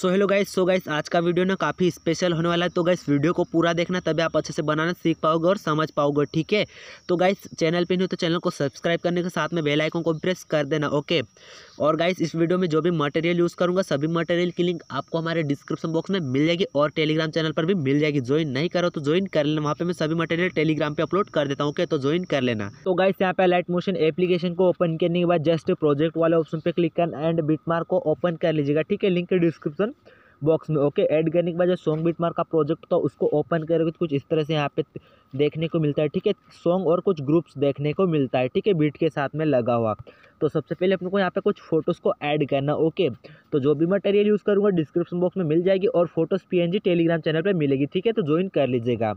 सो hello guys so guys आज का video ना काफ़ी स्पेशल होने वाला है तो गाइस वीडियो को पूरा देखना तभी आप अच्छे से बनाना सीख पाओगे और समझ पाओगे ठीक है तो गाइस चैनल पे नहीं हो तो चैनल को सब्सक्राइब करने के साथ में बेल आइकन को प्रेस कर देना ओके और गाइस इस वीडियो में जो भी मटेरियल यूज़ करूँगा सभी मटेरियल की लिंक आपको हमारे डिस्क्रिप्शन बॉक्स में मिल जाएगी और टेलीग्राम चैनल पर भी मिल जाएगी ज्वाइन नहीं करो तो ज्वाइन कर लेना वहाँ पर मैं सभी मटेरियल टेलीग्राम पर अपलोड कर देता हूँ ओके तो ज्वाइन कर लेना तो गाइस यहाँ पर लाइट मोशन एप्लीकेशन को ओपन करने के बाद जस्ट प्रोजेक्ट वाले ऑप्शन पर क्लिक करना एंड बिटमार्क को ओपन कर लीजिएगा ठीक है लिंक डिस्क्रिप्शन डिस्क्रिप्शन बॉक्स में ओके ऐड करने के बाद जो सॉन्ग बीट मार का प्रोजेक्ट था उसको ओपन करोगे तो कुछ इस तरह से यहाँ पे देखने को मिलता है ठीक है सॉन्ग और कुछ ग्रुप्स देखने को मिलता है ठीक है बीट के साथ में लगा हुआ तो सबसे पहले अपने को यहाँ पे कुछ फोटोज़ को ऐड करना ओके तो जो भी मटेरियल यूज़ करूँगा डिस्क्रिप्शन बॉक्स में मिल जाएगी और फोटोज़ पी टेलीग्राम चैनल पर मिलेगी ठीक है तो ज्वाइन कर लीजिएगा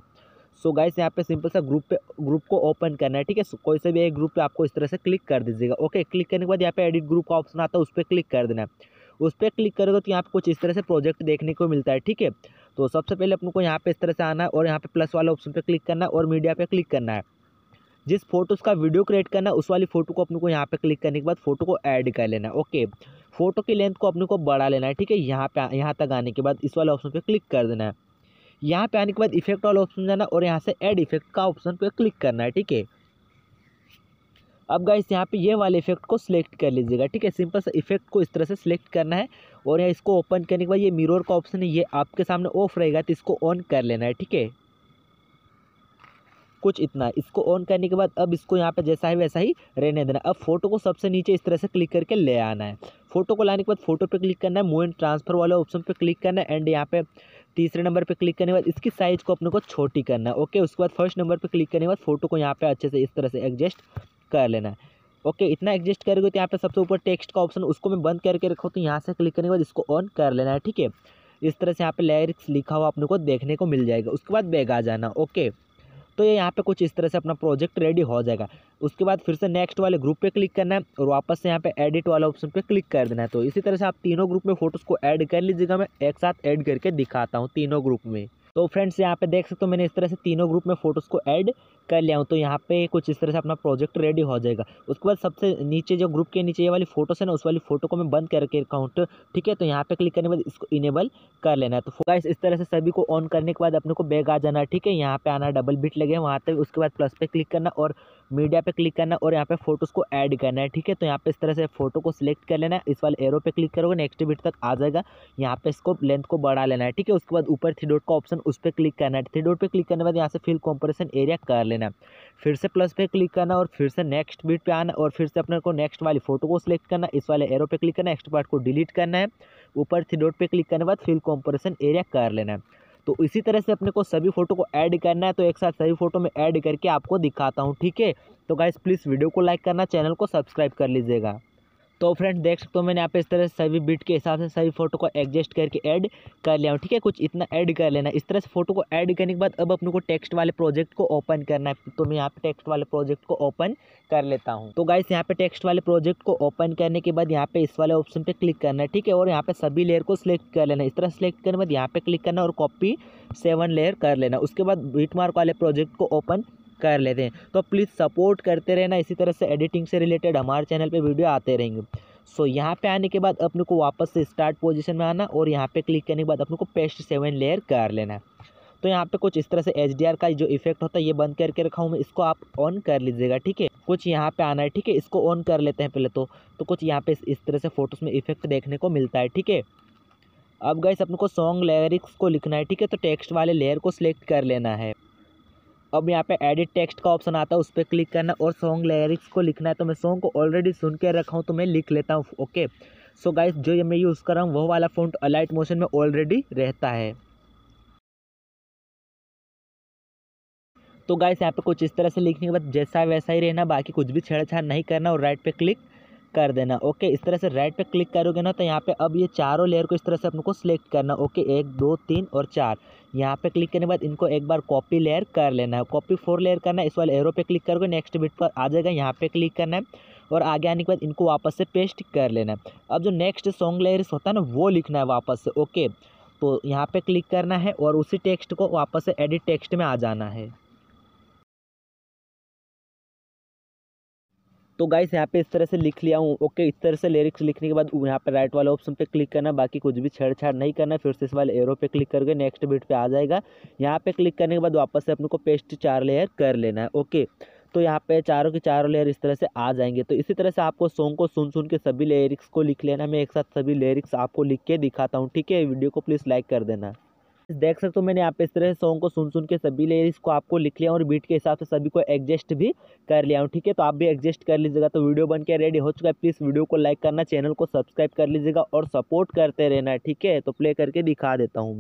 सो गाइस यहाँ पे सिंपल सा ग्रुप पे ग्रुप को ओपन करना है ठीक है कोई से भी एक ग्रुप पे आपको इस तरह से क्लिक कर दीजिएगा ओके क्लिक करने के बाद यहाँ पे एडिट ग्रुप का ऑप्शन आता है उस पर क्लिक कर देना है उस पर क्लिक करोगे तो यहाँ पे कुछ इस तरह से प्रोजेक्ट देखने को मिलता है ठीक है तो सबसे पहले अपने को यहाँ पे इस तरह से आना है और यहाँ पे प्लस वाले ऑप्शन पे क्लिक करना है और मीडिया पे क्लिक करना है जिस फोटो का वीडियो क्रिएट करना है उस वाली फ़ोटो को अपने को यहाँ पे क्लिक करने के बाद फ़ोटो को ऐड कर लेना है ओके फ़ोटो की लेंथ को अपने को बढ़ा लेना है ठीक है यहाँ पे यहाँ तक आने के बाद इस वाले ऑप्शन पर क्लिक कर देना है यहाँ पे आने के बाद इफेक्ट वाला ऑप्शन जाना और यहाँ से एड इफेक्ट का ऑप्शन पर क्लिक करना है ठीक है अब गाइस यहाँ पे ये वाले इफेक्ट को सिलेक्ट कर लीजिएगा ठीक है सिंपल सा इफेक्ट को इस तरह से सिलेक्ट करना है और यहाँ इसको ओपन करने के बाद ये मिरर का ऑप्शन है ये आपके सामने ऑफ रहेगा तो इसको ऑन कर लेना है ठीक है कुछ इतना इसको ऑन करने के बाद अब इसको यहाँ पे जैसा है वैसा ही रहने देना अब फोटो को सबसे नीचे इस तरह से क्लिक करके ले आना है फोटो को लाने के बाद फोटो पे क्लिक करना है मूव ट्रांसफर वाले ऑप्शन पे क्लिक करना है एंड यहाँ पे तीसरे नंबर पे क्लिक करने के बाद इसकी साइज़ को अपने को छोटी करना है ओके उसके बाद फर्स्ट नंबर पर क्लिक करने के बाद फोटो को यहाँ पर अच्छे से इस तरह से एडजस्ट कर लेना है ओके इतना एग्जिस्ट करोगे तो यहाँ पर सबसे ऊपर टेक्स्ट का ऑप्शन उसको मैं बंद करके रखा तो यहाँ से क्लिक करने के बाद इसको ऑन कर लेना है ठीक है इस तरह से यहाँ पे लैरिक्स लिखा हुआ अपने को देखने को मिल जाएगा उसके बाद बैग आ जाना ओके तो ये यहाँ पे कुछ इस तरह से अपना प्रोजेक्ट रेडी हो जाएगा उसके बाद फिर से नेक्स्ट वाले ग्रुप पे क्लिक करना है और वापस से यहाँ पे एडिट वाला ऑप्शन पे क्लिक कर देना है तो इसी तरह से आप तीनों ग्रुप में फोटोज़ को ऐड कर लीजिएगा मैं एक साथ ऐड करके दिखाता हूँ तीनों ग्रुप में तो फ्रेंड्स यहाँ पे देख सकते हो मैंने इस तरह से तीनों ग्रुप में फ़ोटोज़ को ऐड कर लिया हूँ तो यहाँ पे कुछ इस तरह से अपना प्रोजेक्ट रेडी हो जाएगा उसके बाद सबसे नीचे जो ग्रुप के नीचे ये वाली फ़ोटोस है ना उस वाली फ़ोटो को मैं बंद करके अकाउंट ठीक है तो यहाँ पे क्लिक करने के बाद इसको इनेबल कर लेना है तो फोकस इस तरह से सभी को ऑन करने के बाद अपने को बैग आ जाना ठीक है यहाँ पर आना डबल बिट लगे वहाँ तक उसके बाद प्लस पे क्लिक करना और मीडिया पे क्लिक करना और यहाँ पे फोटोज़ को ऐड करना है ठीक है तो यहाँ पे इस तरह से फोटो को सिलेक्ट कर लेना है इस वाले एरो पे क्लिक करोगे नेक्स्ट बिट तक आ जाएगा यहाँ पे इसको लेंथ को बढ़ा लेना है ठीक है उसके बाद ऊपर थ्री डॉट का ऑप्शन उस पर क्लिक करना है थ्री डॉट पर क्लिक करने के बाद यहाँ से फिल कॉम्परेशन एरिया कर लेना है फिर से प्लस पे क्लिक करना और फिर से नेक्स्ट बीट पर आना और फिर से अपने को नेक्स्ट वाली फोटो को सिलेक्ट करना इस वाले एरो पे क्लिक करना नेक्स्ट पार्ट को डिलीट करना है ऊपर थ्री डॉट पे क्लिक करने के बाद फिल कॉम्परेशन एरिया कर लेना है तो इसी तरह से अपने को सभी फ़ोटो को ऐड करना है तो एक साथ सभी फ़ोटो में ऐड करके आपको दिखाता हूँ ठीक है तो गाइज़ प्लीज़ वीडियो को लाइक करना चैनल को सब्सक्राइब कर लीजिएगा तो फ्रेंड देख सकते हो मैंने यहाँ पे इस तरह से सभी बिट के हिसाब से सभी फोटो को एडजस्ट करके ऐड कर लिया हूँ ठीक है कुछ इतना ऐड कर लेना इस तरह से फोटो को ऐड करने के बाद अब अपने को टेक्स्ट वाले प्रोजेक्ट को ओपन करना है तो मैं यहाँ पे टेक्स्ट वाले प्रोजेक्ट को ओपन कर लेता हूँ तो गाइस यहाँ पे टेक्स्ट वाले प्रोजेक्ट को ओपन करने के बाद यहाँ पे इस वाले ऑप्शन पर क्लिक करना है ठीक है और यहाँ पे सभी लेयर को सिलेक्ट कर लेना इस तरह सेलेक्ट करने के बाद यहाँ पे क्लिक करना और कॉपी सेवन लेयर कर लेना उसके बाद बीट मार्क वाले प्रोजेक्ट को ओपन कर लेते हैं तो प्लीज़ सपोर्ट करते रहना इसी तरह से एडिटिंग से रिलेटेड हमारे चैनल पर वीडियो आते रहेंगे सो so, यहाँ पे आने के बाद अपने को वापस से स्टार्ट पोजीशन में आना और यहाँ पे क्लिक करने के बाद अपने को पेस्ट सेवन लेयर कर लेना है तो यहाँ पे कुछ इस तरह से एच का जो इफेक्ट होता है ये बंद करके रखा हूँ मैं इसको आप ऑन कर लीजिएगा ठीक है कुछ यहाँ पे आना है ठीक है इसको ऑन कर लेते हैं पहले तो तो कुछ यहाँ पे इस तरह से फ़ोटोज़ में इफेक्ट देखने को मिलता है ठीक है अब गए अपने को सॉन्ग लिरिक्स को लिखना है ठीक है तो टेक्स्ट वाले लेयर को सिलेक्ट कर लेना है अब यहाँ पे एडिट टेक्स्ट का ऑप्शन आता है उस पर क्लिक करना और सॉन्ग लिरिक्स को लिखना है तो मैं सॉन्ग को ऑलरेडी सुन के रखा हूँ तो मैं लिख लेता हूँ ओके सो गाइस जो ये मैं यूज़ कर रहा हूँ वो वाला फ़ॉन्ट अलाइट मोशन में ऑलरेडी रहता है तो गाइस यहाँ पे कुछ इस तरह से लिखने के बाद जैसा वैसा ही रहना बाकी कुछ भी छेड़छाड़ नहीं करना और राइट पे क्लिक कर देना ओके इस तरह से राइट पे क्लिक करोगे ना तो यहाँ पे अब ये चारों लेयर को इस तरह से अपन को सिलेक्ट करना ओके एक दो तीन और चार यहाँ पे क्लिक करने के बाद इनको एक बार कॉपी लेयर कर लेना है कॉपी फोर लेयर करना है इस वाले एरो पे क्लिक करोगे नेक्स्ट बिट पर आ जाएगा यहाँ पे क्लिक करना है और आगे आने के बाद इनको वापस से पेस्ट कर लेना है अब जो नेक्स्ट सॉन्ग लेयर्स होता है ना वो लिखना है वापस से ओके तो यहाँ पे क्लिक करना है और उसी टेक्स्ट को वापस से एडिट टेक्स्ट में आ जाना है तो गाइस यहाँ पे इस तरह से लिख लिया हूँ ओके इस तरह से लिरिक्स लिखने के बाद यहाँ पे राइट वाले ऑप्शन पे क्लिक करना बाकी कुछ भी छेड़छाड़ नहीं करना फिर से इस वाले एरो पे क्लिक करके नेक्स्ट बीट पे आ जाएगा यहाँ पे क्लिक करने के बाद वापस से अपने को पेस्ट चार लेयर कर लेना है ओके तो यहाँ पे चारों के चारों लेयर इस तरह से आ जाएंगे तो इसी तरह से आपको सॉन्ग को सुन सुन के सभी लिरिक्स को लिख लेना मैं एक साथ सभी लिरिक्स आपको लिख के दिखाता हूँ ठीक है वीडियो को प्लीज़ लाइक कर देना देख सकते हो मैंने यहाँ पे इस तरह से सॉन्ग को सुन सुन के सभी लेयर्स को आपको लिख लिया और बीट के हिसाब से सभी को एडजस्ट भी कर लिया हूँ ठीक है तो आप भी एडजस्ट कर लीजिएगा तो वीडियो बन के रेडी हो चुका है प्लीज़ वीडियो को लाइक करना चैनल को सब्सक्राइब कर लीजिएगा और सपोर्ट करते रहना ठीक है तो प्ले करके दिखा देता हूँ